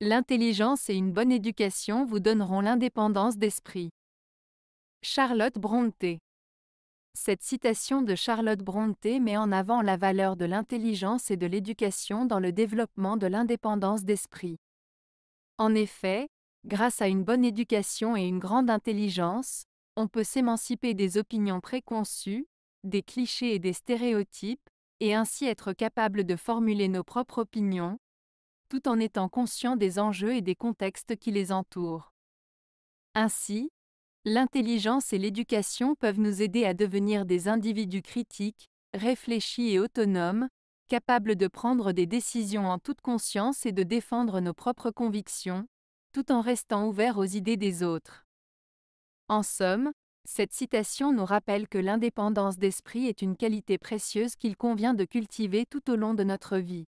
L'intelligence et une bonne éducation vous donneront l'indépendance d'esprit. Charlotte Brontë Cette citation de Charlotte Brontë met en avant la valeur de l'intelligence et de l'éducation dans le développement de l'indépendance d'esprit. En effet, grâce à une bonne éducation et une grande intelligence, on peut s'émanciper des opinions préconçues, des clichés et des stéréotypes, et ainsi être capable de formuler nos propres opinions, tout en étant conscient des enjeux et des contextes qui les entourent. Ainsi, l'intelligence et l'éducation peuvent nous aider à devenir des individus critiques, réfléchis et autonomes, capables de prendre des décisions en toute conscience et de défendre nos propres convictions, tout en restant ouverts aux idées des autres. En somme, cette citation nous rappelle que l'indépendance d'esprit est une qualité précieuse qu'il convient de cultiver tout au long de notre vie.